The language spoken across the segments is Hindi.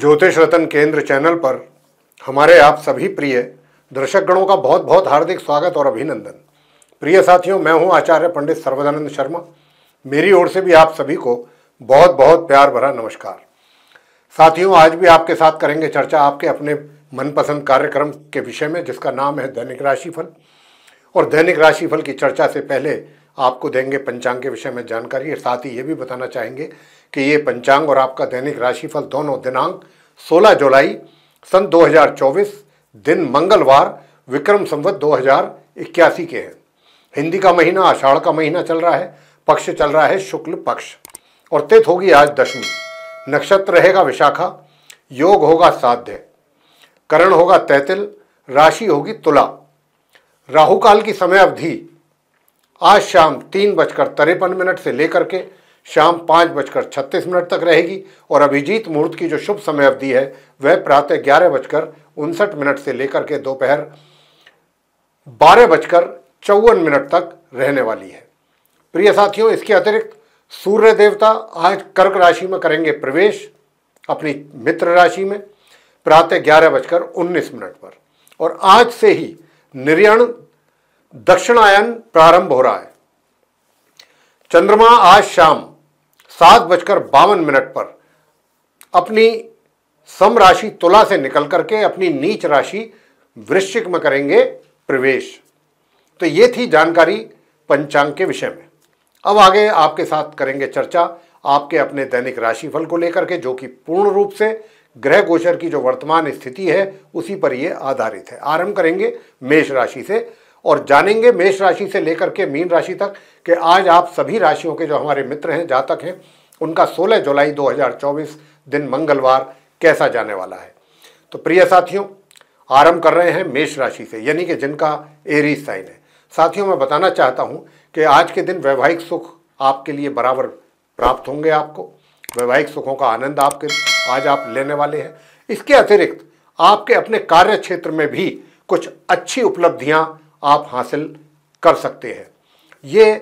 ज्योतिष रतन केंद्र चैनल पर हमारे आप सभी प्रिय दर्शकगणों का बहुत बहुत हार्दिक स्वागत और अभिनंदन प्रिय साथियों मैं हूं आचार्य पंडित सर्वदानंद शर्मा मेरी ओर से भी आप सभी को बहुत बहुत प्यार भरा नमस्कार साथियों आज भी आपके साथ करेंगे चर्चा आपके अपने मनपसंद कार्यक्रम के विषय में जिसका नाम है दैनिक राशिफल और दैनिक राशिफल की चर्चा से पहले आपको देंगे पंचांग के विषय में जानकारी और साथ ही ये भी बताना चाहेंगे कि ये पंचांग और आपका दैनिक राशिफल दोनों दिनांक 16 जुलाई सन 2024 दिन मंगलवार विक्रम संवत दो के हैं हिंदी का महीना आषाढ़ का महीना चल रहा है पक्ष चल रहा है शुक्ल पक्ष और तिथ होगी आज दशमी नक्षत्र रहेगा विशाखा योग होगा साध्य करण होगा तैतिल राशि होगी तुला राहु काल की समय अवधि आज शाम तीन बजकर तिरपन मिनट से लेकर के शाम पाँच बजकर छत्तीस मिनट तक रहेगी और अभिजीत मुहूर्त की जो शुभ समय अवधि है वह प्रातः ग्यारह बजकर उनसठ मिनट से लेकर के दोपहर बारह बजकर चौवन मिनट तक रहने वाली है प्रिय साथियों इसके अतिरिक्त सूर्य देवता आज कर्क राशि में करेंगे प्रवेश अपनी मित्र राशि में प्रातः ग्यारह बजकर उन्नीस मिनट पर और आज से ही निर्यण दक्षिणायन प्रारंभ हो रहा है चंद्रमा आज शाम सात बजकर बावन मिनट पर अपनी सम राशि तुला से निकल करके अपनी नीच राशि वृश्चिक में करेंगे प्रवेश तो ये थी जानकारी पंचांग के विषय में अब आगे आपके साथ करेंगे चर्चा आपके अपने दैनिक राशिफल को लेकर के जो कि पूर्ण रूप से ग्रह गोचर की जो वर्तमान स्थिति है उसी पर ये आधारित है आरंभ करेंगे मेष राशि से और जानेंगे मेष राशि से लेकर के मीन राशि तक कि आज आप सभी राशियों के जो हमारे मित्र हैं जातक हैं उनका 16 जुलाई 2024 दिन मंगलवार कैसा जाने वाला है तो प्रिय साथियों आरंभ कर रहे हैं मेष राशि से यानी कि जिनका एरी साइन है साथियों मैं बताना चाहता हूँ कि आज के दिन वैवाहिक सुख आपके लिए बराबर प्राप्त होंगे आपको वैवाहिक सुखों का आनंद आपके आज आप लेने वाले हैं इसके अतिरिक्त आपके अपने कार्य क्षेत्र में भी कुछ अच्छी उपलब्धियां आप हासिल कर सकते हैं ये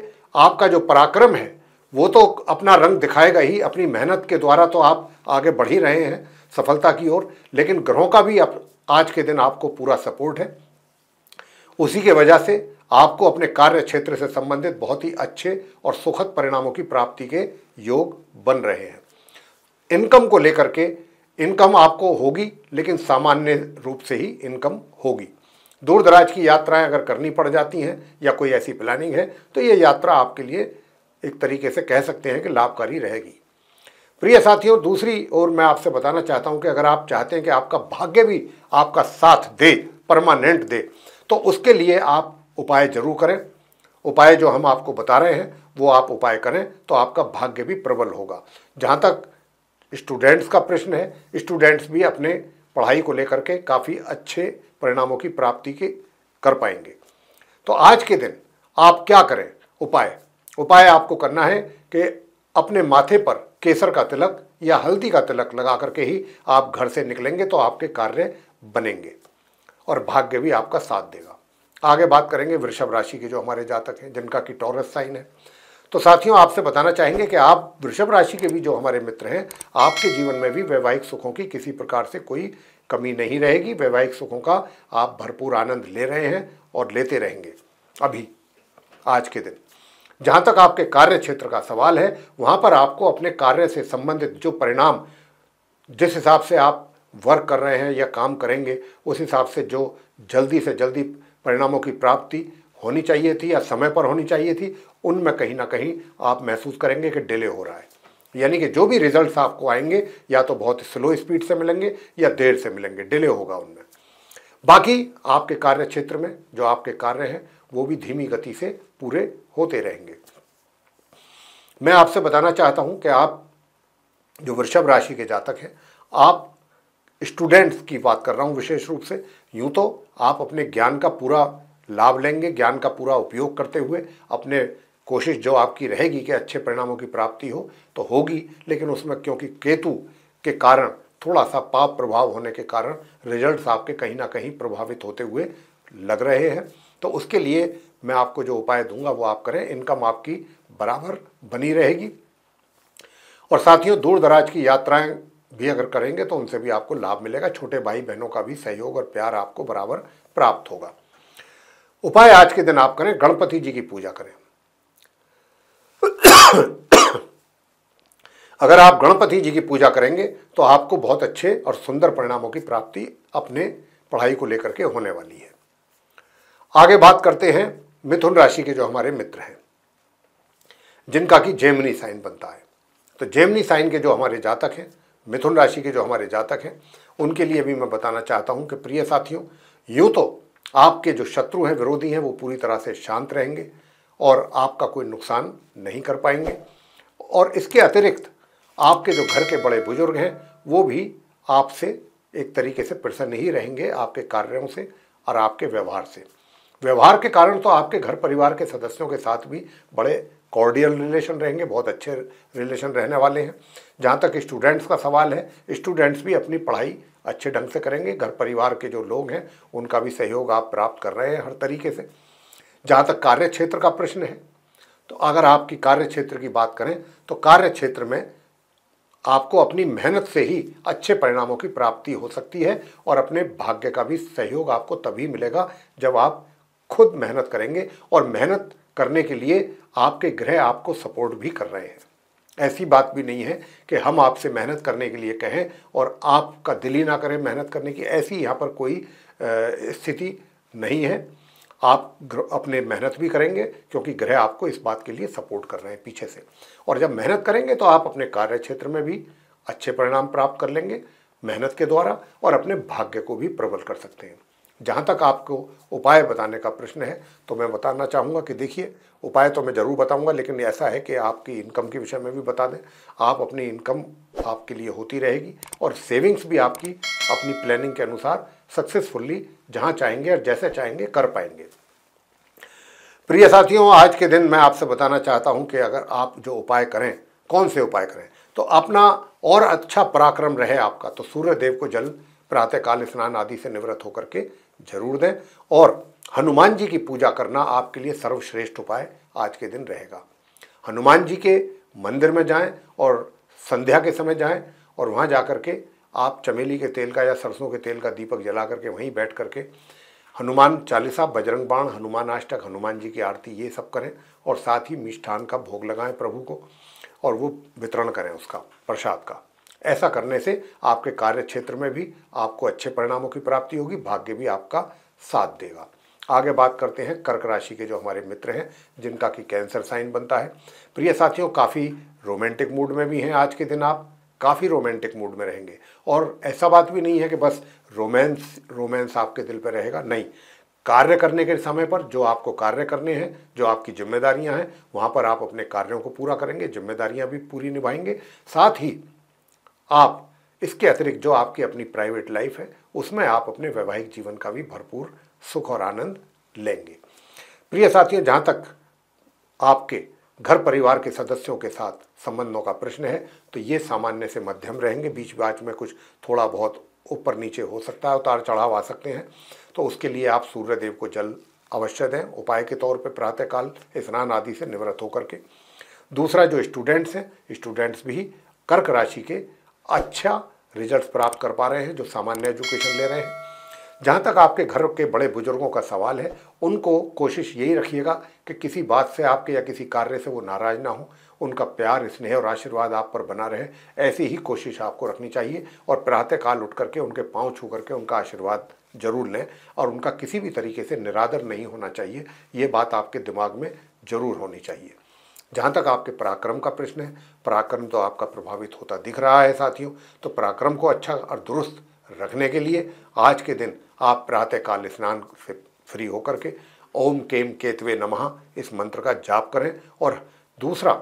आपका जो पराक्रम है वो तो अपना रंग दिखाएगा ही अपनी मेहनत के द्वारा तो आप आगे बढ़ ही रहे हैं सफलता की ओर लेकिन ग्रहों का भी आज के दिन आपको पूरा सपोर्ट है उसी के वजह से आपको अपने कार्य क्षेत्र से संबंधित बहुत ही अच्छे और सुखद परिणामों की प्राप्ति के योग बन रहे हैं इनकम को लेकर के इनकम आपको होगी लेकिन सामान्य रूप से ही इनकम होगी दूर दराज की यात्राएं अगर करनी पड़ जाती हैं या कोई ऐसी प्लानिंग है तो ये यात्रा आपके लिए एक तरीके से कह सकते हैं कि लाभकारी रहेगी प्रिय साथियों दूसरी ओर मैं आपसे बताना चाहता हूं कि अगर आप चाहते हैं कि आपका भाग्य भी आपका साथ दे परमानेंट दे तो उसके लिए आप उपाय जरूर करें उपाय जो हम आपको बता रहे हैं वो आप उपाय करें तो आपका भाग्य भी प्रबल होगा जहाँ तक स्टूडेंट्स का प्रश्न है स्टूडेंट्स भी अपने पढ़ाई को लेकर के काफ़ी अच्छे परिणामों की प्राप्ति के कर पाएंगे तो आज के दिन आप क्या करें उपाय उपाय आपको करना है कि अपने माथे पर केसर का तिलक या हल्दी का तिलक लगा करके ही आप घर से निकलेंगे तो आपके कार्य बनेंगे और भाग्य भी आपका साथ देगा आगे बात करेंगे वृषभ राशि के जो हमारे जातक हैं जिनका कि टॉरस साइन है तो साथियों आपसे बताना चाहेंगे कि आप वृषभ राशि के भी जो हमारे मित्र हैं आपके जीवन में भी वैवाहिक सुखों की किसी प्रकार से कोई कमी नहीं रहेगी वैवाहिक सुखों का आप भरपूर आनंद ले रहे हैं और लेते रहेंगे अभी आज के दिन जहाँ तक आपके कार्य क्षेत्र का सवाल है वहाँ पर आपको अपने कार्य से संबंधित जो परिणाम जिस हिसाब से आप वर्क कर रहे हैं या काम करेंगे उस हिसाब से जो जल्दी से जल्दी परिणामों की प्राप्ति होनी चाहिए थी या समय पर होनी चाहिए थी उनमें कहीं ना कहीं आप महसूस करेंगे कि डिले हो रहा है यानी कि जो भी रिजल्ट्स आपको आएंगे या तो बहुत स्लो स्पीड से मिलेंगे या देर से मिलेंगे डिले होगा उनमें बाकी आपके कार्य क्षेत्र में जो आपके कार्य हैं वो भी धीमी गति से पूरे होते रहेंगे मैं आपसे बताना चाहता हूं कि आप जो वृषभ राशि के जातक हैं आप स्टूडेंट्स की बात कर रहा हूं विशेष रूप से यूं तो आप अपने ज्ञान का पूरा लाभ लेंगे ज्ञान का पूरा उपयोग करते हुए अपने कोशिश जो आपकी रहेगी कि अच्छे परिणामों की प्राप्ति हो तो होगी लेकिन उसमें क्योंकि केतु के कारण थोड़ा सा पाप प्रभाव होने के कारण रिजल्ट्स आपके कहीं ना कहीं प्रभावित होते हुए लग रहे हैं तो उसके लिए मैं आपको जो उपाय दूंगा वो आप करें इनकम आपकी बराबर बनी रहेगी और साथियों दूर दराज की यात्राएं भी अगर करेंगे तो उनसे भी आपको लाभ मिलेगा छोटे भाई बहनों का भी सहयोग और प्यार आपको बराबर प्राप्त होगा उपाय आज के दिन आप करें गणपति जी की पूजा करें अगर आप गणपति जी की पूजा करेंगे तो आपको बहुत अच्छे और सुंदर परिणामों की प्राप्ति अपने पढ़ाई को लेकर के होने वाली है आगे बात करते हैं मिथुन राशि के जो हमारे मित्र हैं जिनका कि जेमनी साइन बनता है तो जेमनी साइन के जो हमारे जातक हैं मिथुन राशि के जो हमारे जातक हैं उनके लिए भी मैं बताना चाहता हूं कि प्रिय साथियों यूं तो आपके जो शत्रु हैं विरोधी हैं वो पूरी तरह से शांत रहेंगे और आपका कोई नुकसान नहीं कर पाएंगे और इसके अतिरिक्त आपके जो घर के बड़े बुजुर्ग हैं वो भी आपसे एक तरीके से प्रसन्न ही रहेंगे आपके कार्यों से और आपके व्यवहार से व्यवहार के कारण तो आपके घर परिवार के सदस्यों के साथ भी बड़े कॉर्डियल रिलेशन रहेंगे बहुत अच्छे रिलेशन रहने वाले हैं जहाँ तक स्टूडेंट्स का सवाल है स्टूडेंट्स भी अपनी पढ़ाई अच्छे ढंग से करेंगे घर परिवार के जो लोग हैं उनका भी सहयोग आप प्राप्त कर रहे हैं हर तरीके से जहाँ तक कार्य क्षेत्र का प्रश्न है तो अगर आपकी कार्य क्षेत्र की बात करें तो कार्य क्षेत्र में आपको अपनी मेहनत से ही अच्छे परिणामों की प्राप्ति हो सकती है और अपने भाग्य का भी सहयोग आपको तभी मिलेगा जब आप खुद मेहनत करेंगे और मेहनत करने के लिए आपके ग्रह आपको सपोर्ट भी कर रहे हैं ऐसी बात भी नहीं है कि हम आपसे मेहनत करने के लिए कहें और आपका दिल ही ना करें मेहनत करने की ऐसी यहाँ पर कोई स्थिति नहीं है आप अपने मेहनत भी करेंगे क्योंकि ग्रह आपको इस बात के लिए सपोर्ट कर रहे हैं पीछे से और जब मेहनत करेंगे तो आप अपने कार्य क्षेत्र में भी अच्छे परिणाम प्राप्त कर लेंगे मेहनत के द्वारा और अपने भाग्य को भी प्रबल कर सकते हैं जहाँ तक आपको उपाय बताने का प्रश्न है तो मैं बताना चाहूँगा कि देखिए उपाय तो मैं ज़रूर बताऊँगा लेकिन ऐसा है कि आपकी इनकम के विषय में भी बता दें आप अपनी इनकम आपके लिए होती रहेगी और सेविंग्स भी आपकी अपनी प्लानिंग के अनुसार सक्सेसफुली जहाँ चाहेंगे और जैसे चाहेंगे कर पाएंगे प्रिय साथियों आज के दिन मैं आपसे बताना चाहता हूं कि अगर आप जो उपाय करें कौन से उपाय करें तो अपना और अच्छा पराक्रम रहे आपका तो सूर्य देव को जल प्रातःकाल स्नान आदि से निवृत्त होकर के जरूर दें और हनुमान जी की पूजा करना आपके लिए सर्वश्रेष्ठ उपाय आज के दिन रहेगा हनुमान जी के मंदिर में जाएं और संध्या के समय जाएं और वहां जाकर के आप चमेली के तेल का या सरसों के तेल का दीपक जला करके वहीं बैठ करके हनुमान चालीसा बजरंग बाण हनुमान अष्टक हनुमान जी की आरती ये सब करें और साथ ही मिष्ठान का भोग लगाएं प्रभु को और वो वितरण करें उसका प्रसाद का ऐसा करने से आपके कार्य क्षेत्र में भी आपको अच्छे परिणामों की प्राप्ति होगी भाग्य भी आपका साथ देगा आगे बात करते हैं कर्क राशि के जो हमारे मित्र हैं जिनका कि कैंसर साइन बनता है प्रिय साथियों काफ़ी रोमांटिक मूड में भी हैं आज के दिन आप काफ़ी रोमांटिक मूड में रहेंगे और ऐसा बात भी नहीं है कि बस रोमांस रोमांस आपके दिल पर रहेगा नहीं कार्य करने के समय पर जो आपको कार्य करने हैं जो आपकी जिम्मेदारियां हैं वहाँ पर आप अपने कार्यों को पूरा करेंगे जिम्मेदारियां भी पूरी निभाएंगे साथ ही आप इसके अतिरिक्त जो आपकी अपनी प्राइवेट लाइफ है उसमें आप अपने वैवाहिक जीवन का भी भरपूर सुख और आनंद लेंगे प्रिय साथियों जहाँ तक आपके घर परिवार के सदस्यों के साथ संबंधों का प्रश्न है तो ये सामान्य से मध्यम रहेंगे बीच बाच में कुछ थोड़ा बहुत ऊपर नीचे हो सकता है उतार चढ़ाव आ सकते हैं तो उसके लिए आप सूर्यदेव को जल अवश्य दें उपाय के तौर पर प्रातःकाल स्नान आदि से निवृत्त होकर के दूसरा जो स्टूडेंट्स हैं स्टूडेंट्स भी कर्क राशि के अच्छा रिजल्ट्स प्राप्त कर पा रहे हैं जो सामान्य एजुकेशन ले रहे हैं जहाँ तक आपके घर के बड़े बुजुर्गों का सवाल है उनको कोशिश यही रखिएगा कि किसी बात से आपके या किसी कार्य से वो नाराज़ ना हो उनका प्यार स्नेह और आशीर्वाद आप पर बना रहे ऐसी ही कोशिश आपको रखनी चाहिए और प्रातःकाल उठ करके उनके पाँव छू करके उनका आशीर्वाद जरूर लें और उनका किसी भी तरीके से निरादर नहीं होना चाहिए ये बात आपके दिमाग में ज़रूर होनी चाहिए जहाँ तक आपके पराक्रम का प्रश्न है पराक्रम तो आपका प्रभावित होता दिख रहा है साथियों तो पराक्रम को अच्छा और दुरुस्त रखने के लिए आज के दिन आप प्रातःकाल स्नान से फ्री होकर के ओम केम केतवे नमः इस मंत्र का जाप करें और दूसरा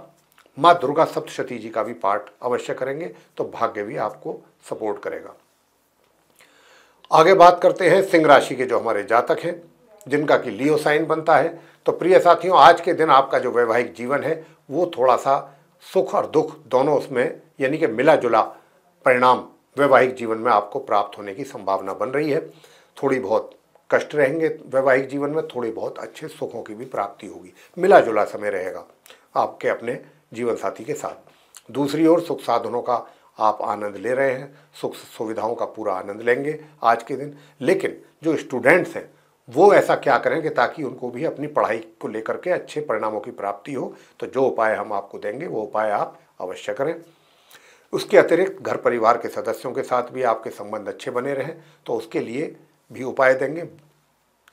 माँ दुर्गा सप्तशती जी का भी पाठ अवश्य करेंगे तो भाग्य भी आपको सपोर्ट करेगा आगे बात करते हैं सिंह राशि के जो हमारे जातक हैं जिनका कि लियो साइन बनता है तो प्रिय साथियों आज के दिन आपका जो वैवाहिक जीवन है वो थोड़ा सा सुख और दुख दोनों उसमें यानी कि मिला जुला परिणाम वैवाहिक जीवन में आपको प्राप्त होने की संभावना बन रही है थोड़ी बहुत कष्ट रहेंगे वैवाहिक जीवन में थोड़ी बहुत अच्छे सुखों की भी प्राप्ति होगी मिला जुला समय रहेगा आपके अपने जीवन साथी के साथ दूसरी ओर सुख साधनों का आप आनंद ले रहे हैं सुख सुविधाओं का पूरा आनंद लेंगे आज के दिन लेकिन जो स्टूडेंट्स हैं वो ऐसा क्या करें कि ताकि उनको भी अपनी पढ़ाई को लेकर के अच्छे परिणामों की प्राप्ति हो तो जो उपाय हम आपको देंगे वो उपाय आप अवश्य करें उसके अतिरिक्त घर परिवार के सदस्यों के साथ भी आपके संबंध अच्छे बने रहें तो उसके लिए भी उपाय देंगे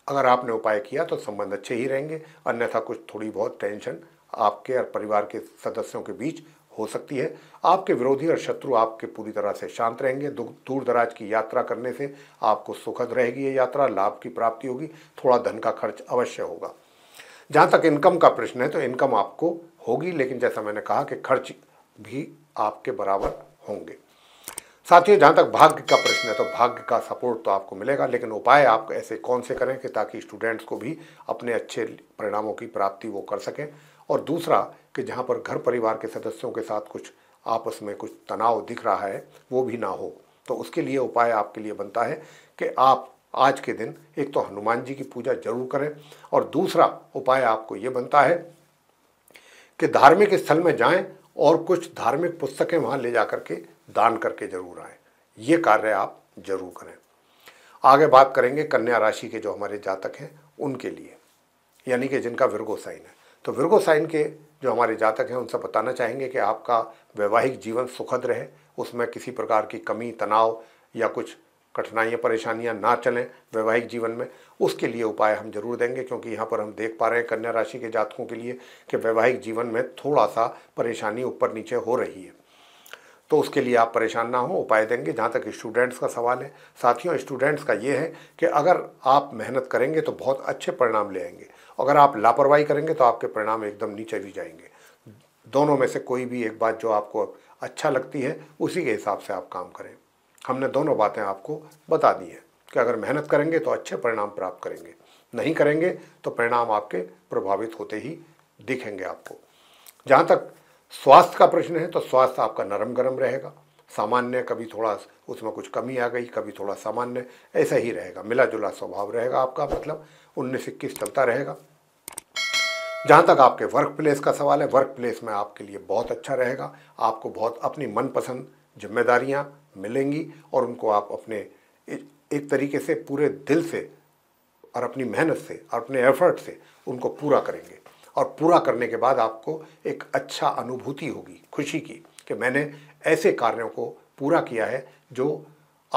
अगर आपने उपाय किया तो संबंध अच्छे ही रहेंगे अन्यथा कुछ थोड़ी बहुत टेंशन आपके और परिवार के सदस्यों के बीच हो सकती है आपके विरोधी और शत्रु आपके पूरी तरह से शांत रहेंगे दूर दराज की यात्रा करने से आपको सुखद रहेगी ये यात्रा लाभ की प्राप्ति होगी थोड़ा धन का खर्च अवश्य होगा जहाँ तक इनकम का प्रश्न है तो इनकम आपको होगी लेकिन जैसा मैंने कहा कि खर्च भी आपके बराबर होंगे साथियों जहाँ तक भाग्य का प्रश्न है तो भाग्य का सपोर्ट तो आपको मिलेगा लेकिन उपाय आप ऐसे कौन से करें कि ताकि स्टूडेंट्स को भी अपने अच्छे परिणामों की प्राप्ति वो कर सकें और दूसरा कि जहाँ पर घर परिवार के सदस्यों के साथ कुछ आपस में कुछ तनाव दिख रहा है वो भी ना हो तो उसके लिए उपाय आपके लिए बनता है कि आप आज के दिन एक तो हनुमान जी की पूजा जरूर करें और दूसरा उपाय आपको ये बनता है कि धार्मिक स्थल में जाएं और कुछ धार्मिक पुस्तकें वहाँ ले जा करके दान करके जरूर आएँ ये कार्य आप जरूर करें आगे बात करेंगे कन्या राशि के जो हमारे जातक हैं उनके लिए यानी कि जिनका विरगो साइन है तो विरगो साइन के जो हमारे जातक हैं उनसे बताना चाहेंगे कि आपका वैवाहिक जीवन सुखद रहे उसमें किसी प्रकार की कमी तनाव या कुछ कठिनाइयाँ परेशानियाँ ना चलें वैवाहिक जीवन में उसके लिए उपाय हम जरूर देंगे क्योंकि यहाँ पर हम देख पा रहे हैं कन्या राशि के जातकों के लिए कि वैवाहिक जीवन में थोड़ा सा परेशानी ऊपर नीचे हो रही है तो उसके लिए आप परेशान ना हो उपाय देंगे जहाँ तक स्टूडेंट्स का सवाल है साथियों स्टूडेंट्स का ये है कि अगर आप मेहनत करेंगे तो बहुत अच्छे परिणाम ले आएंगे अगर आप लापरवाही करेंगे तो आपके परिणाम एकदम नीचे भी जाएंगे दोनों में से कोई भी एक बात जो आपको अच्छा लगती है उसी के हिसाब से आप काम करें हमने दोनों बातें आपको बता दी हैं कि अगर मेहनत करेंगे तो अच्छे परिणाम प्राप्त करेंगे नहीं करेंगे तो परिणाम आपके प्रभावित होते ही दिखेंगे आपको जहाँ तक स्वास्थ्य का प्रश्न है तो स्वास्थ्य आपका नरम गरम रहेगा सामान्य कभी थोड़ा उसमें कुछ कमी आ गई कभी थोड़ा सामान्य ऐसा ही रहेगा मिला जुला स्वभाव रहेगा आपका मतलब उन्नीस इक्कीस चलता रहेगा जहाँ तक आपके वर्क प्लेस का सवाल है वर्क प्लेस में आपके लिए बहुत अच्छा रहेगा आपको बहुत अपनी मनपसंद जिम्मेदारियाँ मिलेंगी और उनको आप अपने एक तरीके से पूरे दिल से और अपनी मेहनत से और अपने एफर्ट से उनको पूरा करेंगे और पूरा करने के बाद आपको एक अच्छा अनुभूति होगी खुशी की कि मैंने ऐसे कार्यों को पूरा किया है जो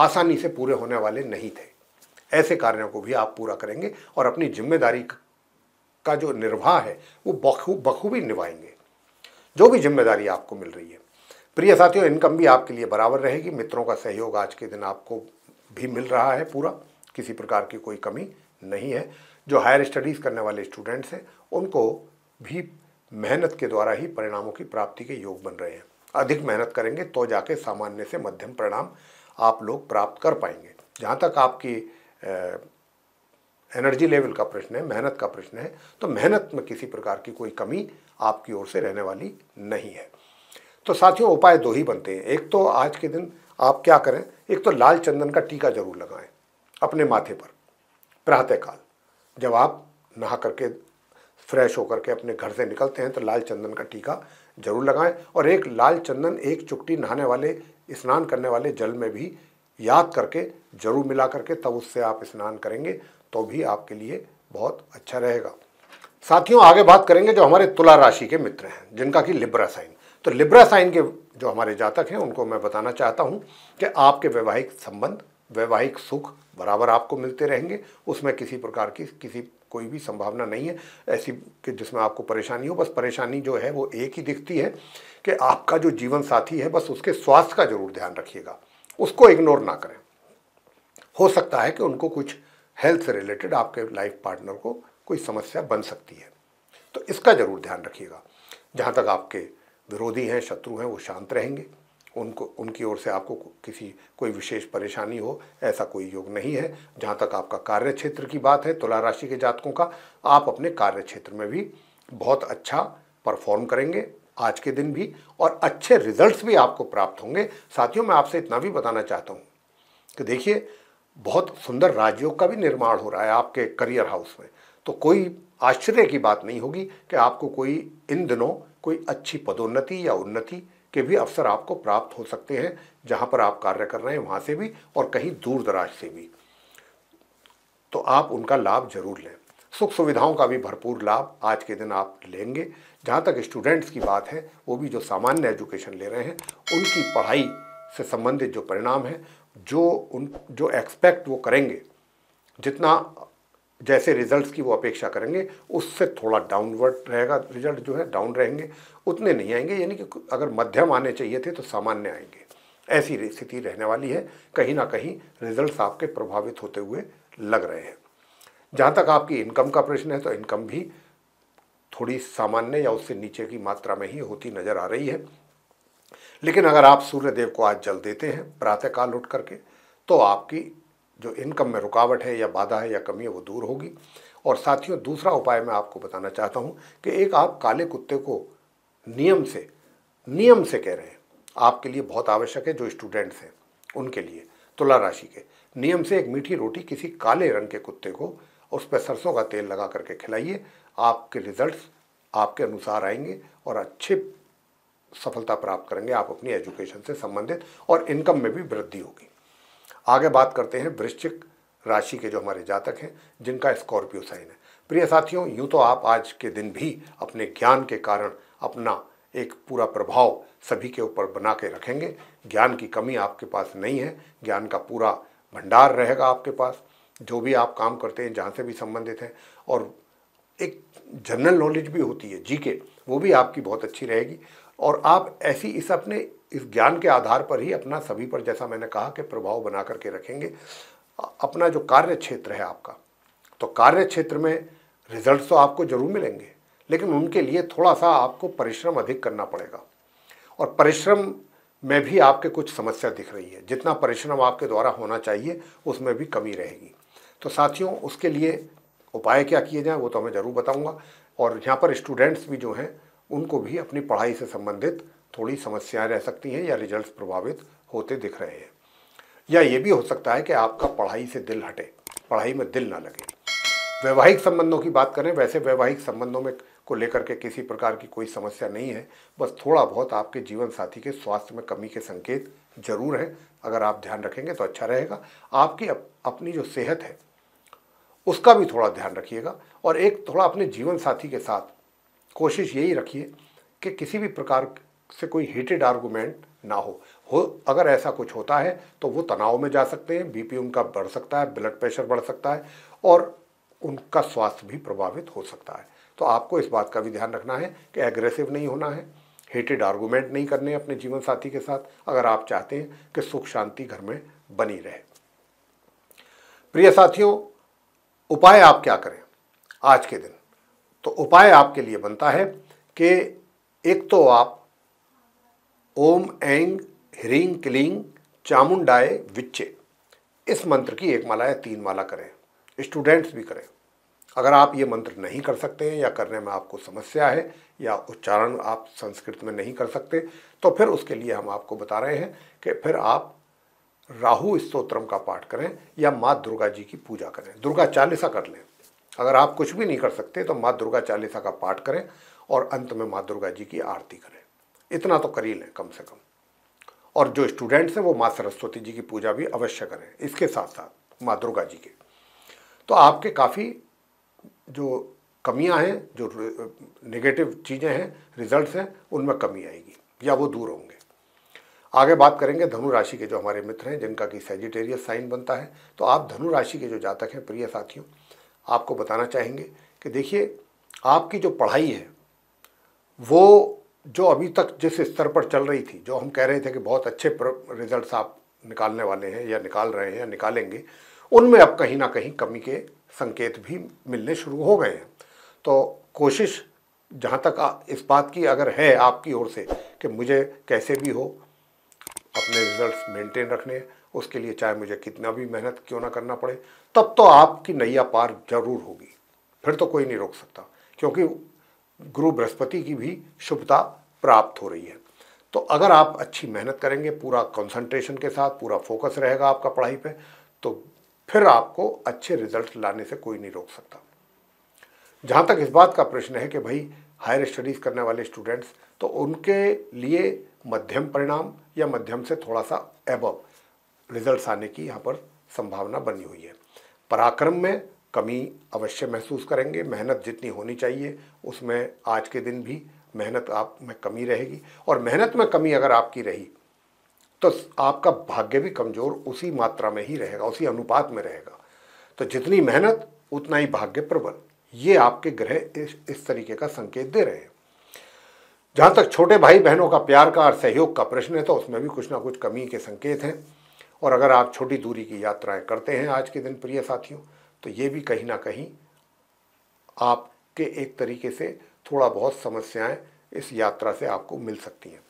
आसानी से पूरे होने वाले नहीं थे ऐसे कार्यों को भी आप पूरा करेंगे और अपनी जिम्मेदारी का जो निर्वाह है वो बखूबी निभाएंगे जो भी जिम्मेदारी आपको मिल रही है प्रिय साथियों इनकम भी आपके लिए बराबर रहेगी मित्रों का सहयोग आज के दिन आपको भी मिल रहा है पूरा किसी प्रकार की कोई कमी नहीं है जो हायर स्टडीज़ करने वाले स्टूडेंट्स हैं उनको भी मेहनत के द्वारा ही परिणामों की प्राप्ति के योग बन रहे हैं अधिक मेहनत करेंगे तो जाके सामान्य से मध्यम परिणाम आप लोग प्राप्त कर पाएंगे जहाँ तक आपकी एनर्जी लेवल का प्रश्न है मेहनत का प्रश्न है तो मेहनत में किसी प्रकार की कोई कमी आपकी ओर से रहने वाली नहीं है तो साथियों उपाय दो ही बनते हैं एक तो आज के दिन आप क्या करें एक तो लाल चंदन का टीका जरूर लगाएं अपने माथे पर प्रातःकाल जब आप नहा करके फ्रेश होकर के अपने घर से निकलते हैं तो लाल चंदन का टीका जरूर लगाएं और एक लाल चंदन एक चुट्टी नहाने वाले स्नान करने वाले जल में भी याद करके जरूर मिला करके तब उससे आप स्नान करेंगे तो भी आपके लिए बहुत अच्छा रहेगा साथियों आगे बात करेंगे जो हमारे तुला राशि के मित्र हैं जिनका कि लिब्रा साइन तो लिब्रा साइन के जो हमारे जातक हैं उनको मैं बताना चाहता हूँ कि आपके वैवाहिक संबंध वैवाहिक सुख बराबर आपको मिलते रहेंगे उसमें किसी प्रकार की किसी कोई भी संभावना नहीं है ऐसी कि जिसमें आपको परेशानी हो बस परेशानी जो है वो एक ही दिखती है कि आपका जो जीवन साथी है बस उसके स्वास्थ्य का जरूर ध्यान रखिएगा उसको इग्नोर ना करें हो सकता है कि उनको कुछ हेल्थ से रिलेटेड आपके लाइफ पार्टनर को कोई समस्या बन सकती है तो इसका ज़रूर ध्यान रखिएगा जहाँ तक आपके विरोधी हैं शत्रु हैं वो शांत रहेंगे उनको उनकी ओर से आपको किसी कोई विशेष परेशानी हो ऐसा कोई योग नहीं है जहाँ तक आपका कार्य क्षेत्र की बात है तुला राशि के जातकों का आप अपने कार्य क्षेत्र में भी बहुत अच्छा परफॉर्म करेंगे आज के दिन भी और अच्छे रिजल्ट्स भी आपको प्राप्त होंगे साथियों मैं आपसे इतना भी बताना चाहता हूँ कि देखिए बहुत सुंदर राजयोग का भी निर्माण हो रहा है आपके करियर हाउस में तो कोई आश्चर्य की बात नहीं होगी कि आपको कोई इन दिनों कोई अच्छी पदोन्नति या उन्नति के भी अवसर आपको प्राप्त हो सकते हैं जहाँ पर आप कार्य कर रहे हैं वहाँ से भी और कहीं दूर दराज से भी तो आप उनका लाभ जरूर लें सुख सुविधाओं का भी भरपूर लाभ आज के दिन आप लेंगे जहाँ तक स्टूडेंट्स की बात है वो भी जो सामान्य एजुकेशन ले रहे हैं उनकी पढ़ाई से संबंधित जो परिणाम है जो उन जो एक्सपेक्ट वो करेंगे जितना जैसे रिजल्ट्स की वो अपेक्षा करेंगे उससे थोड़ा डाउनवर्ड रहेगा रिजल्ट जो है डाउन रहेंगे उतने नहीं आएंगे यानी कि अगर मध्यम आने चाहिए थे तो सामान्य आएंगे ऐसी स्थिति रहने वाली है कहीं ना कहीं रिजल्ट्स आपके प्रभावित होते हुए लग रहे हैं जहाँ तक आपकी इनकम का प्रश्न है तो इनकम भी थोड़ी सामान्य या उससे नीचे की मात्रा में ही होती नज़र आ रही है लेकिन अगर आप सूर्यदेव को आज जल देते हैं प्रातःकाल उठ करके तो आपकी जो इनकम में रुकावट है या बाधा है या कमी है वो दूर होगी और साथियों दूसरा उपाय मैं आपको बताना चाहता हूँ कि एक आप काले कुत्ते को नियम से नियम से कह रहे हैं आपके लिए बहुत आवश्यक है जो स्टूडेंट्स हैं उनके लिए तुला राशि के नियम से एक मीठी रोटी किसी काले रंग के कुत्ते को उस पर सरसों का तेल लगा करके खिलाइए आपके रिजल्ट्स आपके अनुसार आएंगे और अच्छे सफलता प्राप्त करेंगे आप अपनी एजुकेशन से संबंधित और इनकम में भी वृद्धि होगी आगे बात करते हैं वृश्चिक राशि के जो हमारे जातक हैं जिनका स्कॉर्पियो साइन है प्रिय साथियों यूँ तो आप आज के दिन भी अपने ज्ञान के कारण अपना एक पूरा प्रभाव सभी के ऊपर बना के रखेंगे ज्ञान की कमी आपके पास नहीं है ज्ञान का पूरा भंडार रहेगा आपके पास जो भी आप काम करते हैं जहाँ से भी संबंधित हैं और एक जनरल नॉलेज भी होती है जी के वो भी आपकी बहुत अच्छी रहेगी और आप ऐसी इस अपने इस ज्ञान के आधार पर ही अपना सभी पर जैसा मैंने कहा कि प्रभाव बना करके रखेंगे अपना जो कार्य क्षेत्र है आपका तो कार्य क्षेत्र में रिजल्ट तो आपको जरूर मिलेंगे लेकिन उनके लिए थोड़ा सा आपको परिश्रम अधिक करना पड़ेगा और परिश्रम में भी आपके कुछ समस्या दिख रही है जितना परिश्रम आपके द्वारा होना चाहिए उसमें भी कमी रहेगी तो साथियों उसके लिए उपाय क्या किए जाएँ वो तो मैं ज़रूर बताऊँगा और यहाँ पर स्टूडेंट्स भी जो हैं उनको भी अपनी पढ़ाई से संबंधित थोड़ी समस्याएं रह सकती हैं या रिजल्ट्स प्रभावित होते दिख रहे हैं या ये भी हो सकता है कि आपका पढ़ाई से दिल हटे पढ़ाई में दिल ना लगे वैवाहिक संबंधों की बात करें वैसे वैवाहिक संबंधों में को लेकर के किसी प्रकार की कोई समस्या नहीं है बस थोड़ा बहुत आपके जीवन साथी के स्वास्थ्य में कमी के संकेत जरूर हैं अगर आप ध्यान रखेंगे तो अच्छा रहेगा आपकी अप, अपनी जो सेहत है उसका भी थोड़ा ध्यान रखिएगा और एक थोड़ा अपने जीवन साथी के साथ कोशिश यही रखिए कि किसी भी प्रकार से कोई हीटेड आर्गूमेंट ना हो हो अगर ऐसा कुछ होता है तो वो तनाव में जा सकते हैं बीपी उनका बढ़ सकता है ब्लड प्रेशर बढ़ सकता है और उनका स्वास्थ्य भी प्रभावित हो सकता है तो आपको इस बात का भी ध्यान रखना है कि एग्रेसिव नहीं होना है हीटेड आर्गूमेंट नहीं करने अपने जीवन साथी के साथ अगर आप चाहते हैं कि सुख शांति घर में बनी रहे प्रिय साथियों उपाय आप क्या करें आज के दिन तो उपाय आपके लिए बनता है कि एक तो आप ओम ऐंग ह्रींग क्लींग चामुंडाए विच्चे इस मंत्र की एक माला या तीन माला करें स्टूडेंट्स भी करें अगर आप ये मंत्र नहीं कर सकते हैं या करने में आपको समस्या है या उच्चारण आप संस्कृत में नहीं कर सकते तो फिर उसके लिए हम आपको बता रहे हैं कि फिर आप राहु स्तोत्रम का पाठ करें या माँ दुर्गा जी की पूजा करें दुर्गा चालीसा कर लें अगर आप कुछ भी नहीं कर सकते तो माँ दुर्गा चालीसा का पाठ करें और अंत में माँ दुर्गा जी की आरती करें इतना तो कर ही लें कम से कम और जो स्टूडेंट्स हैं वो माँ सरस्वती जी की पूजा भी अवश्य करें इसके साथ साथ माँ दुर्गा जी के तो आपके काफ़ी जो कमियां हैं जो नेगेटिव चीज़ें हैं रिजल्ट्स हैं उनमें कमी आएगी या वो दूर होंगे आगे बात करेंगे धनु राशि के जो हमारे मित्र हैं जिनका कि सेजिटेरियस साइन बनता है तो आप धनु राशि के जो जातक हैं प्रिय साथियों आपको बताना चाहेंगे कि देखिए आपकी जो पढ़ाई है वो जो अभी तक जिस स्तर पर चल रही थी जो हम कह रहे थे कि बहुत अच्छे रिजल्ट्स आप निकालने वाले हैं या निकाल रहे हैं या निकालेंगे उनमें अब कहीं ना कहीं कमी के संकेत भी मिलने शुरू हो गए हैं तो कोशिश जहाँ तक इस बात की अगर है आपकी ओर से कि मुझे कैसे भी हो अपने रिजल्ट्स मेंटेन रखने उसके लिए चाहे मुझे कितना भी मेहनत क्यों ना करना पड़े तब तो आपकी नैया पार जरूर होगी फिर तो कोई नहीं रोक सकता क्योंकि गुरु बृहस्पति की भी शुभता प्राप्त हो रही है तो अगर आप अच्छी मेहनत करेंगे पूरा कंसंट्रेशन के साथ पूरा फोकस रहेगा आपका पढ़ाई पे तो फिर आपको अच्छे रिजल्ट लाने से कोई नहीं रोक सकता जहाँ तक इस बात का प्रश्न है कि भाई हायर स्टडीज़ करने वाले स्टूडेंट्स तो उनके लिए मध्यम परिणाम या मध्यम से थोड़ा सा एबव रिजल्ट्स आने की यहाँ पर संभावना बनी हुई है पराक्रम में कमी अवश्य महसूस करेंगे मेहनत जितनी होनी चाहिए उसमें आज के दिन भी मेहनत आप में कमी रहेगी और मेहनत में कमी अगर आपकी रही तो आपका भाग्य भी कमज़ोर उसी मात्रा में ही रहेगा उसी अनुपात में रहेगा तो जितनी मेहनत उतना ही भाग्य प्रबल ये आपके ग्रह इस, इस तरीके का संकेत दे रहे हैं जहाँ तक छोटे भाई बहनों का प्यार का और सहयोग का प्रश्न है तो उसमें भी कुछ ना कुछ कमी के संकेत हैं और अगर आप छोटी दूरी की यात्राएं करते हैं आज के दिन प्रिय साथियों तो ये भी कहीं ना कहीं आपके एक तरीके से थोड़ा बहुत समस्याएं इस यात्रा से आपको मिल सकती हैं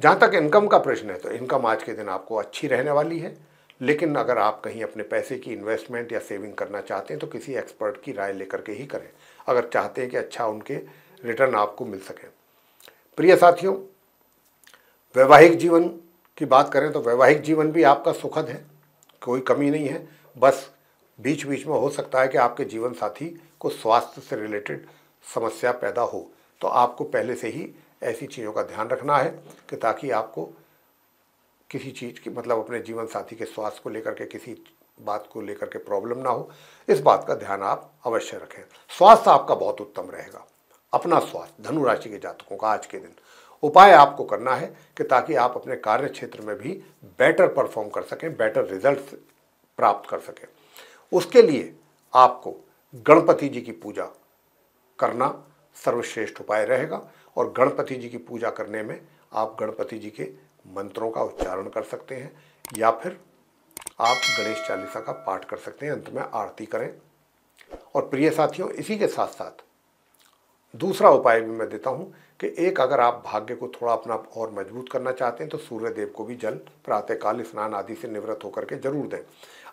जहाँ तक इनकम का प्रश्न है तो इनकम आज के दिन आपको अच्छी रहने वाली है लेकिन अगर आप कहीं अपने पैसे की इन्वेस्टमेंट या सेविंग करना चाहते हैं तो किसी एक्सपर्ट की राय लेकर के ही करें अगर चाहते हैं कि अच्छा उनके रिटर्न आपको मिल सके प्रिय साथियों वैवाहिक जीवन की बात करें तो वैवाहिक जीवन भी आपका सुखद है कोई कमी नहीं है बस बीच बीच में हो सकता है कि आपके जीवन साथी को स्वास्थ्य से रिलेटेड समस्या पैदा हो तो आपको पहले से ही ऐसी चीज़ों का ध्यान रखना है कि ताकि आपको किसी चीज़ की मतलब अपने जीवन साथी के स्वास्थ्य को लेकर के किसी बात को लेकर के प्रॉब्लम ना हो इस बात का ध्यान आप अवश्य रखें स्वास्थ्य आपका बहुत उत्तम रहेगा अपना स्वास्थ्य धनुराशि के जातकों का आज के दिन उपाय आपको करना है कि ताकि आप अपने कार्य क्षेत्र में भी बेटर परफॉर्म कर सकें बेटर रिजल्ट प्राप्त कर सकें उसके लिए आपको गणपति जी की पूजा करना सर्वश्रेष्ठ उपाय रहेगा और गणपति जी की पूजा करने में आप गणपति जी के मंत्रों का उच्चारण कर सकते हैं या फिर आप गणेश चालीसा का पाठ कर सकते हैं अंत में आरती करें और प्रिय साथियों इसी के साथ साथ दूसरा उपाय भी मैं देता हूँ कि एक अगर आप भाग्य को थोड़ा अपना और मजबूत करना चाहते हैं तो सूर्य देव को भी जल प्रातःकाल स्नान आदि से निवृत्त होकर के जरूर दें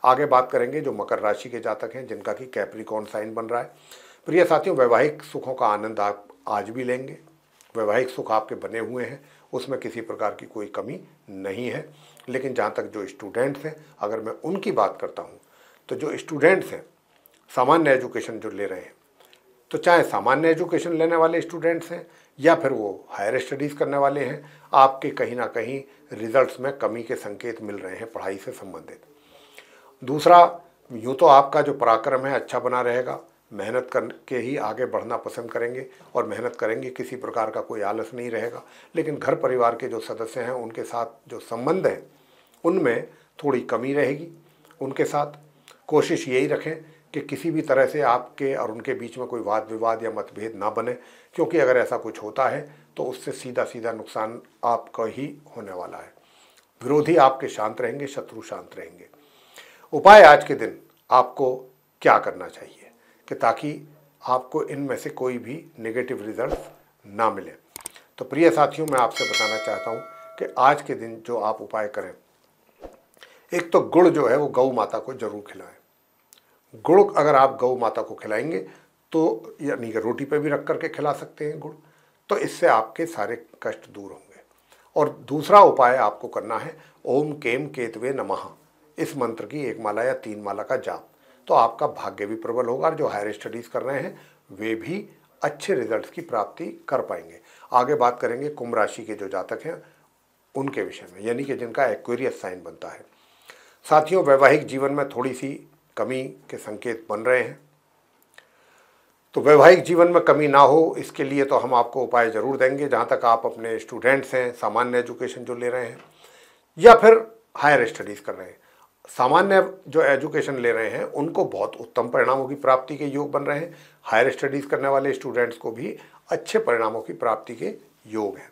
आगे बात करेंगे जो मकर राशि के जातक हैं जिनका कि कैप्रिकॉन साइन बन रहा है प्रिय साथियों वैवाहिक सुखों का आनंद आप आज भी लेंगे वैवाहिक सुख आपके बने हुए हैं उसमें किसी प्रकार की कोई कमी नहीं है लेकिन जहाँ तक जो स्टूडेंट्स हैं अगर मैं उनकी बात करता हूँ तो जो स्टूडेंट्स हैं सामान्य एजुकेशन जो ले रहे हैं तो चाहे सामान्य एजुकेशन लेने वाले स्टूडेंट्स हैं या फिर वो हायर स्टडीज़ करने वाले हैं आपके कहीं ना कहीं रिजल्ट्स में कमी के संकेत मिल रहे हैं पढ़ाई से संबंधित दूसरा यूँ तो आपका जो पराक्रम है अच्छा बना रहेगा मेहनत करके ही आगे बढ़ना पसंद करेंगे और मेहनत करेंगे किसी प्रकार का कोई आलस नहीं रहेगा लेकिन घर परिवार के जो सदस्य हैं उनके साथ जो संबंध हैं उनमें थोड़ी कमी रहेगी उनके साथ कोशिश यही रखें कि किसी भी तरह से आपके और उनके बीच में कोई वाद विवाद या मतभेद ना बने क्योंकि अगर ऐसा कुछ होता है तो उससे सीधा सीधा नुकसान आपका ही होने वाला है विरोधी आपके शांत रहेंगे शत्रु शांत रहेंगे उपाय आज के दिन आपको क्या करना चाहिए कि ताकि आपको इनमें से कोई भी नेगेटिव रिजल्ट ना मिले तो प्रिय साथियों मैं आपसे बताना चाहता हूँ कि आज के दिन जो आप उपाय करें एक तो गुड़ जो है वो गौ माता को जरूर खिलाएं गुड़ अगर आप गौ माता को खिलाएंगे तो यानी कि रोटी पे भी रख करके खिला सकते हैं गुड़ तो इससे आपके सारे कष्ट दूर होंगे और दूसरा उपाय आपको करना है ओम केम केतवे नमः इस मंत्र की एक माला या तीन माला का जाप तो आपका भाग्य भी प्रबल होगा और जो हायर स्टडीज़ कर रहे हैं वे भी अच्छे रिजल्ट्स की प्राप्ति कर पाएंगे आगे बात करेंगे कुंभ राशि के जो जातक हैं उनके विषय में यानी कि जिनका एक्वेरियस साइन बनता है साथियों वैवाहिक जीवन में थोड़ी सी कमी के संकेत बन रहे हैं तो वैवाहिक जीवन में कमी ना हो इसके लिए तो हम आपको उपाय ज़रूर देंगे जहाँ तक आप अपने स्टूडेंट्स हैं सामान्य एजुकेशन जो ले रहे हैं या फिर हायर स्टडीज़ कर रहे हैं सामान्य जो एजुकेशन ले रहे हैं उनको बहुत उत्तम परिणामों की प्राप्ति के योग बन रहे हैं हायर स्टडीज़ करने वाले स्टूडेंट्स को भी अच्छे परिणामों की प्राप्ति के योग हैं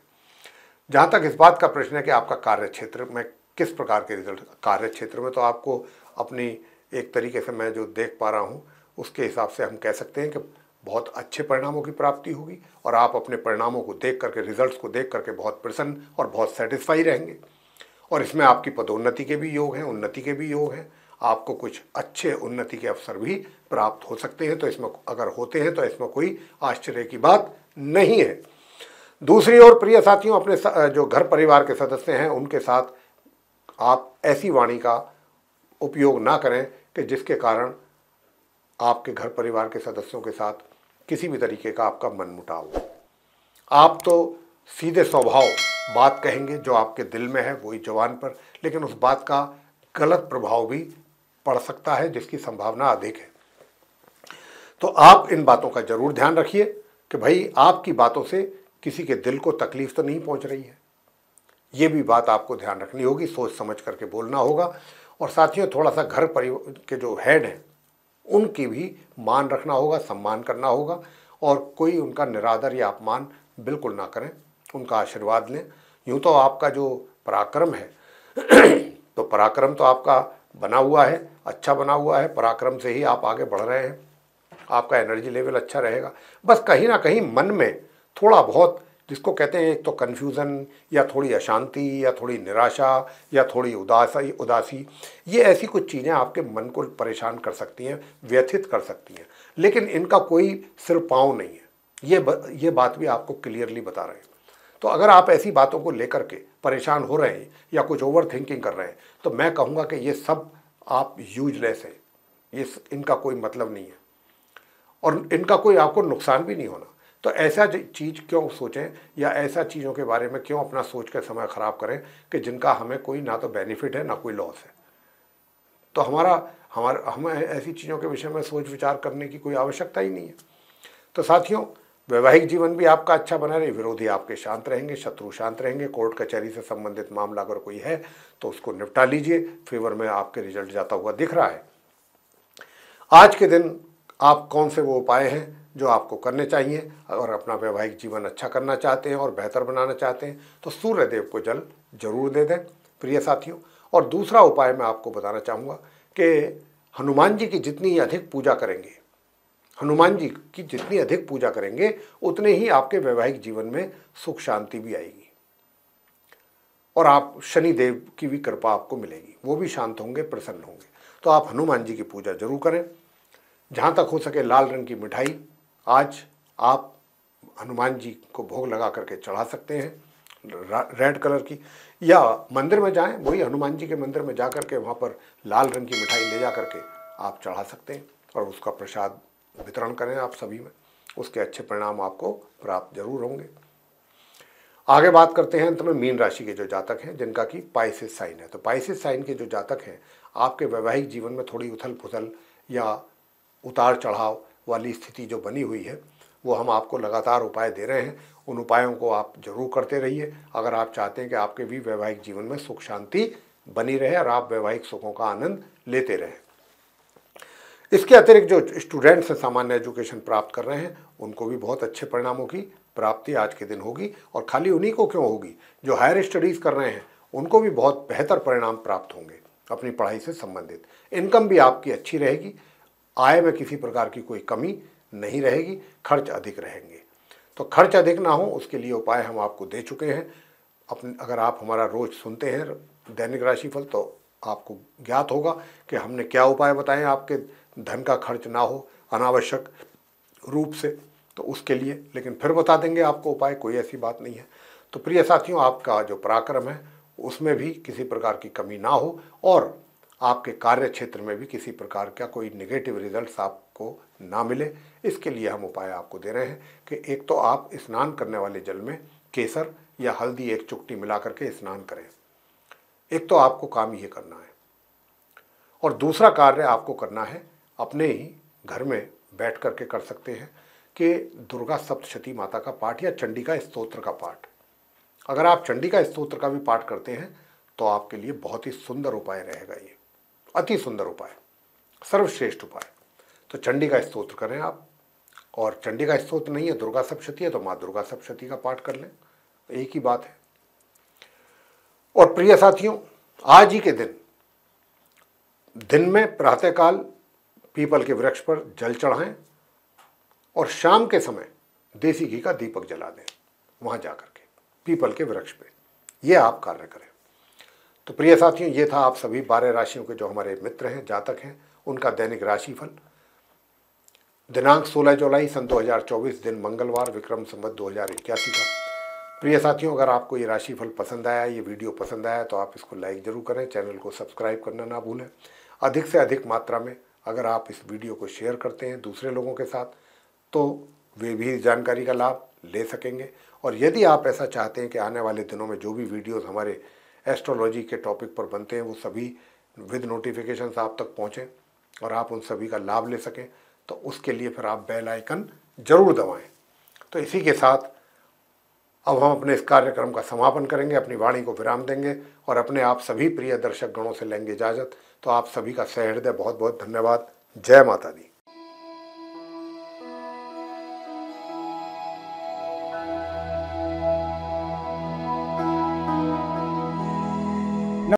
जहाँ तक इस बात का प्रश्न है कि आपका कार्य क्षेत्र में किस प्रकार के रिजल्ट कार्य क्षेत्र में तो आपको अपनी एक तरीके से मैं जो देख पा रहा हूँ उसके हिसाब से हम कह सकते हैं कि बहुत अच्छे परिणामों की प्राप्ति होगी और आप अपने परिणामों को देख करके रिजल्ट को देख करके बहुत प्रसन्न और बहुत सेटिस्फाई रहेंगे और इसमें आपकी पदोन्नति के भी योग हैं उन्नति के भी योग हैं आपको कुछ अच्छे उन्नति के अवसर भी प्राप्त हो सकते हैं तो इसमें अगर होते हैं तो इसमें कोई आश्चर्य की बात नहीं है दूसरी ओर प्रिय साथियों अपने जो घर परिवार के सदस्य हैं उनके साथ आप ऐसी वाणी का उपयोग ना करें कि जिसके कारण आपके घर परिवार के सदस्यों के साथ किसी भी तरीके का आपका मन मुटाव हो आप तो सीधे स्वभाव बात कहेंगे जो आपके दिल में है वही जवान पर लेकिन उस बात का गलत प्रभाव भी पड़ सकता है जिसकी संभावना अधिक है तो आप इन बातों का जरूर ध्यान रखिए कि भाई आपकी बातों से किसी के दिल को तकलीफ तो नहीं पहुंच रही है ये भी बात आपको ध्यान रखनी होगी सोच समझ करके बोलना होगा और साथियों थोड़ा सा घर परिवार के जो हेड हैं उनकी भी मान रखना होगा सम्मान करना होगा और कोई उनका निरादर या अपमान बिल्कुल ना करें उनका आशीर्वाद लें यूँ तो आपका जो पराक्रम है तो पराक्रम तो आपका बना हुआ है अच्छा बना हुआ है पराक्रम से ही आप आगे बढ़ रहे हैं आपका एनर्जी लेवल अच्छा रहेगा बस कहीं ना कहीं मन में थोड़ा बहुत जिसको कहते हैं एक तो कन्फ्यूज़न या थोड़ी अशांति या थोड़ी निराशा या थोड़ी उदासी उदासी ये ऐसी कुछ चीज़ें आपके मन को परेशान कर सकती हैं व्यथित कर सकती हैं लेकिन इनका कोई सिर पाँव नहीं है ये ब, ये बात भी आपको क्लियरली बता रहे हैं तो अगर आप ऐसी बातों को लेकर के परेशान हो रहे हैं या कुछ ओवर थिंकिंग कर रहे हैं तो मैं कहूँगा कि ये सब आप यूजलेस हैं ये इनका कोई मतलब नहीं है और इनका कोई आपको नुकसान भी नहीं होना तो ऐसा चीज़ क्यों सोचें या ऐसा चीज़ों के बारे में क्यों अपना सोच कर समय ख़राब करें कि जिनका हमें कोई ना तो बेनिफिट है ना कोई लॉस है तो हमारा हमारा हमें ऐसी चीज़ों के विषय में सोच विचार करने की कोई आवश्यकता ही नहीं है तो साथियों वैवाहिक जीवन भी आपका अच्छा बना रहे विरोधी आपके शांत रहेंगे शत्रु शांत रहेंगे कोर्ट कचहरी से संबंधित मामला अगर कोई है तो उसको निपटा लीजिए फेवर में आपके रिजल्ट जाता हुआ दिख रहा है आज के दिन आप कौन से वो उपाय हैं जो आपको करने चाहिए और अपना वैवाहिक जीवन अच्छा करना चाहते हैं और बेहतर बनाना चाहते हैं तो सूर्य देव को जल जरूर दे दें प्रिय साथियों और दूसरा उपाय मैं आपको बताना चाहूँगा कि हनुमान जी की जितनी अधिक पूजा करेंगे हनुमान जी की जितनी अधिक पूजा करेंगे उतने ही आपके वैवाहिक जीवन में सुख शांति भी आएगी और आप शनि देव की भी कृपा आपको मिलेगी वो भी शांत होंगे प्रसन्न होंगे तो आप हनुमान जी की पूजा जरूर करें जहाँ तक हो सके लाल रंग की मिठाई आज आप हनुमान जी को भोग लगा करके चढ़ा सकते हैं रेड कलर की या मंदिर में जाएं वही हनुमान जी के मंदिर में जा कर के वहाँ पर लाल रंग की मिठाई ले जा करके आप चढ़ा सकते हैं और उसका प्रसाद वितरण करें आप सभी में उसके अच्छे परिणाम आपको प्राप्त जरूर होंगे आगे बात करते हैं अंत में मीन राशि के जो जातक हैं जिनका कि पाइसिस साइन है तो पाइसिस साइन के जो जातक हैं आपके वैवाहिक जीवन में थोड़ी उथल पुथल या उतार चढ़ाव वाली स्थिति जो बनी हुई है वो हम आपको लगातार उपाय दे रहे हैं उन उपायों को आप जरूर करते रहिए अगर आप चाहते हैं कि आपके भी वैवाहिक जीवन में सुख शांति बनी रहे और आप वैवाहिक सुखों का आनंद लेते रहें इसके अतिरिक्त जो स्टूडेंट्स हैं सामान्य एजुकेशन प्राप्त कर रहे हैं उनको भी बहुत अच्छे परिणामों की प्राप्ति आज के दिन होगी और खाली उन्हीं को क्यों होगी जो हायर स्टडीज़ कर रहे हैं उनको भी बहुत बेहतर परिणाम प्राप्त होंगे अपनी पढ़ाई से संबंधित इनकम भी आपकी अच्छी रहेगी आय में किसी प्रकार की कोई कमी नहीं रहेगी खर्च अधिक रहेंगे तो खर्च अधिक ना हो उसके लिए उपाय हम आपको दे चुके हैं अपने अगर आप हमारा रोज सुनते हैं दैनिक राशिफल तो आपको ज्ञात होगा कि हमने क्या उपाय बताए आपके धन का खर्च ना हो अनावश्यक रूप से तो उसके लिए लेकिन फिर बता देंगे आपको उपाय कोई ऐसी बात नहीं है तो प्रिय साथियों आपका जो पराक्रम है उसमें भी किसी प्रकार की कमी ना हो और आपके कार्य क्षेत्र में भी किसी प्रकार का कोई निगेटिव रिजल्ट्स आपको ना मिले इसके लिए हम उपाय आपको दे रहे हैं कि एक तो आप स्नान करने वाले जल में केसर या हल्दी एक चुकटी मिला करके स्नान करें एक तो आपको काम ये करना है और दूसरा कार्य आपको करना है अपने ही घर में बैठ कर के कर सकते हैं कि दुर्गा सप्तशती माता का पाठ या चंडी का स्त्रोत्र का पाठ अगर आप चंडी का स्त्रोत्र का भी पाठ करते हैं तो आपके लिए बहुत ही सुंदर उपाय रहेगा ये अति सुंदर उपाय सर्वश्रेष्ठ उपाय तो चंडी का स्तोत्र करें आप और चंडी का स्तोत्र नहीं है दुर्गा सप्शती है तो माँ दुर्गा सप्शती का पाठ कर लें एक ही बात है और प्रिय साथियों आज ही के दिन दिन में प्रातःकाल पीपल के वृक्ष पर जल चढ़ाएं और शाम के समय देसी घी का दीपक जला दें वहां जाकर के पीपल के वृक्ष पे ये आप कार्य करें तो प्रिय साथियों ये था आप सभी बारह राशियों के जो हमारे मित्र हैं जातक हैं उनका दैनिक राशिफल दिनांक 16 जुलाई सन 2024 दिन मंगलवार विक्रम संबत दो का प्रिय साथियों अगर आपको ये राशिफल पसंद आया ये वीडियो पसंद आया तो आप इसको लाइक ज़रूर करें चैनल को सब्सक्राइब करना ना भूलें अधिक से अधिक मात्रा में अगर आप इस वीडियो को शेयर करते हैं दूसरे लोगों के साथ तो वे भी जानकारी का लाभ ले सकेंगे और यदि आप ऐसा चाहते हैं कि आने वाले दिनों में जो भी वीडियोज़ हमारे एस्ट्रोलॉजी के टॉपिक पर बनते हैं वो सभी विद नोटिफिकेशन आप तक पहुँचें और आप उन सभी का लाभ ले सकें तो उसके लिए फिर आप बेल आइकन ज़रूर दबाएं तो इसी के साथ अब हम अपने इस कार्यक्रम का समापन करेंगे अपनी वाणी को विराम देंगे और अपने आप सभी प्रिय दर्शक गणों से लेंगे इजाज़त तो आप सभी का सहृदय बहुत बहुत धन्यवाद जय माता दी